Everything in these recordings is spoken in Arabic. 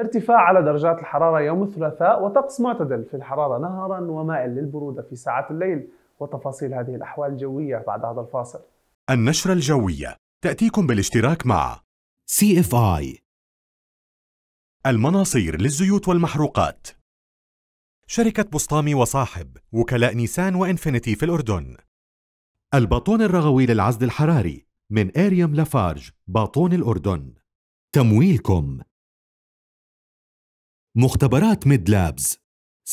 ارتفاع على درجات الحرارة يوم الثلاثاء وطقس معتدل في الحرارة نهارا ومائل للبرودة في ساعات الليل وتفاصيل هذه الأحوال الجوية بعد هذا الفاصل النشرة الجوية تأتيكم بالاشتراك مع CFI المناصير للزيوت والمحروقات شركة بسطامي وصاحب وكلاء نيسان وإنفينيتي في الأردن الباطون الرغوي للعزل الحراري من أريم لافارج باطون الأردن تمويلكم مختبرات ميد لابز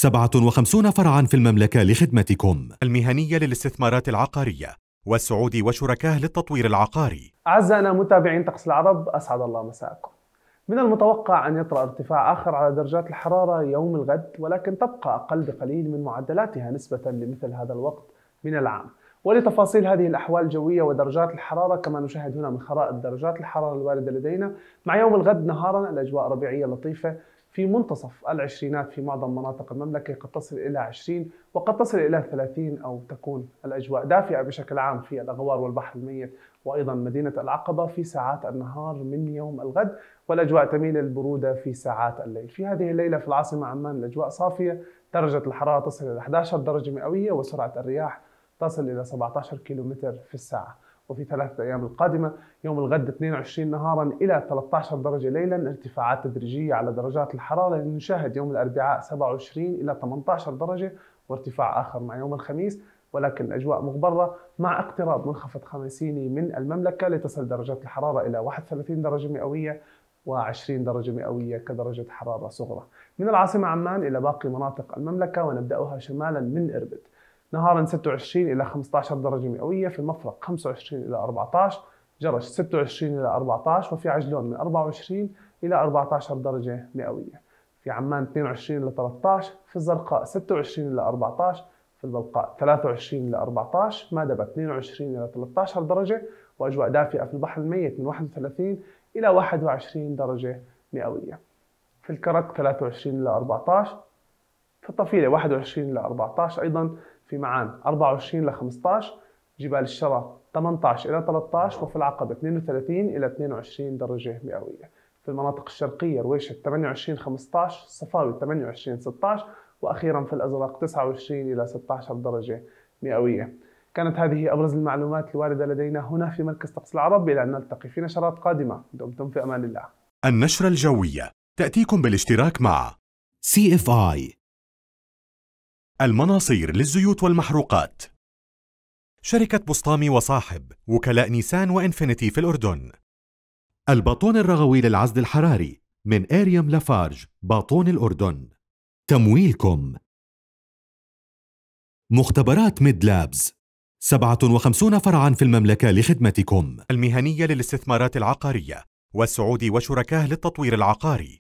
57 فرعا في المملكة لخدمتكم المهنية للاستثمارات العقارية والسعودي وشركاه للتطوير العقاري أعزائنا متابعين طقس العرب أسعد الله مساءكم من المتوقع أن يطرأ ارتفاع آخر على درجات الحرارة يوم الغد ولكن تبقى أقل بقليل من معدلاتها نسبة لمثل هذا الوقت من العام ولتفاصيل هذه الأحوال الجوية ودرجات الحرارة كما نشاهد هنا من خرائط درجات الحرارة الواردة لدينا مع يوم الغد نهارا الأجواء ربيعية لطيفة في منتصف العشرينات في معظم مناطق المملكة قد تصل إلى 20 وقد تصل إلى 30 أو تكون الأجواء دافئة بشكل عام في الأغوار والبحر الميت وأيضا مدينة العقبة في ساعات النهار من يوم الغد والأجواء تميل البرودة في ساعات الليل في هذه الليلة في العاصمة عمان الأجواء صافية درجة الحرارة تصل إلى 11 درجة مئوية وسرعة الرياح تصل إلى 17 كيلومتر في الساعة وفي ثلاثة أيام القادمة يوم الغد 22 نهارا إلى 13 درجة ليلا ارتفاعات تدريجية على درجات الحرارة لنشاهد يوم الأربعاء 27 إلى 18 درجة وارتفاع آخر مع يوم الخميس ولكن الأجواء مغبرة مع اقتراب منخفض خمسيني من المملكة لتصل درجات الحرارة إلى 31 درجة مئوية و20 درجة مئوية كدرجة حرارة صغرى من العاصمة عمان إلى باقي مناطق المملكة ونبدأها شمالا من إربد نهارا 26 إلى 15 درجة مئوية في المفرق 25 إلى 14 جرش 26 إلى 14 وفي عجلون من 24 إلى 14 درجة مئوية في عمان 22 إلى 13 في الزرقاء 26 إلى 14 في البلقاء 23 إلى 14 مادبا 22 إلى 13 درجة وأجواء دافئة في البحر الميت من 31 إلى 21 درجة مئوية في الكرك 23 إلى 14 في الطفيلة 21 ل 14 أيضا في معان 24 ل 15 جبال الشرى 18 إلى 13 وفي العقبة 32 إلى 22 درجة مئوية في المناطق الشرقية رويشة 28 15 الصفاوي 28 16 وأخيرا في الأزرق 29 إلى 16 درجة مئوية كانت هذه أبرز المعلومات الواردة لدينا هنا في مركز طقس العرب إلى أن نلتقي في نشرات قادمة دمتم في أمان الله النشرة الجوية تأتيكم بالاشتراك مع CFI المناصير للزيوت والمحروقات شركة بسطامي وصاحب وكلاء نيسان وإنفينيتي في الأردن الباطون الرغوي للعزل الحراري من إيريم لافارج باطون الأردن تمويلكم مختبرات ميد لابز 57 فرعا في المملكة لخدمتكم المهنية للاستثمارات العقارية والسعودي وشركاه للتطوير العقاري